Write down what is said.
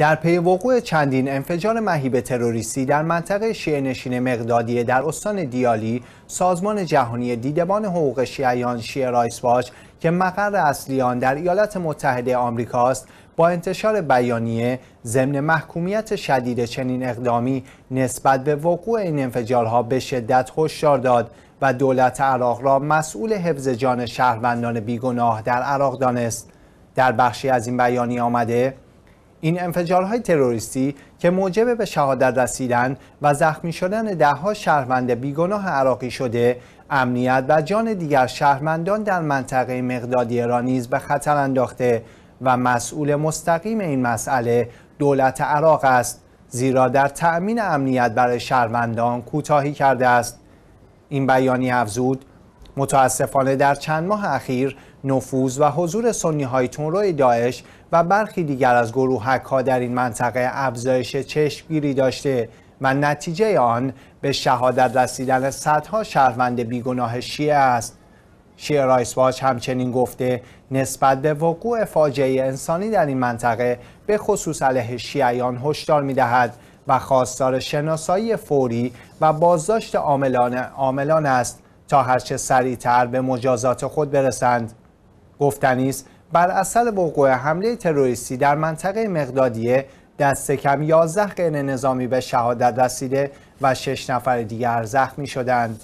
در پی وقوع چندین انفجار مهیب تروریستی در منطقه شیعنشین مقدادی مقدادیه در استان دیالی سازمان جهانی دیدبان حقوق شیعیان شیعه رایس که مقر اصلی آن در ایالات متحده آمریکاست با انتشار بیانیه ضمن محکومیت شدید چنین اقدامی نسبت به وقوع این انفجارها به شدت هشدار داد و دولت عراق را مسئول حفظ جان شهروندان بیگناه در عراق دانست در بخشی از این بیانیه آمده این انفجارهای تروریستی که موجب به شهادت رسیدن و زخمی شدن دهها شهروند بیگناه عراقی شده امنیت و جان دیگر شهروندان در منطقه مقدادی را نیز به خطر انداخته و مسئول مستقیم این مسئله دولت عراق است زیرا در تأمین امنیت برای شهروندان کوتاهی کرده است این بیانیه افزود متاسفانه در چند ماه اخیر نفوذ و حضور سنی های تون داعش و برخی دیگر از گروهک ها در این منطقه افزایش چشمگیری داشته و نتیجه آن به شهادت رسیدن صدها شهروند بیگناه شیعه است. شیعه رایس واچ همچنین گفته نسبت به وقوع فاجعه انسانی در این منطقه به خصوص علیه شیعیان هشدار دهد و خواستار شناسایی فوری و بازداشت عاملان عاملان است تا هرچه سریعتر به مجازات خود برسند گفتنی است بر اثر وقوع حمله تروریستی در منطقه مقدادیه دست کم 11 غیر نظامی به شهادت رسیده و 6 نفر دیگر زخمی شدند.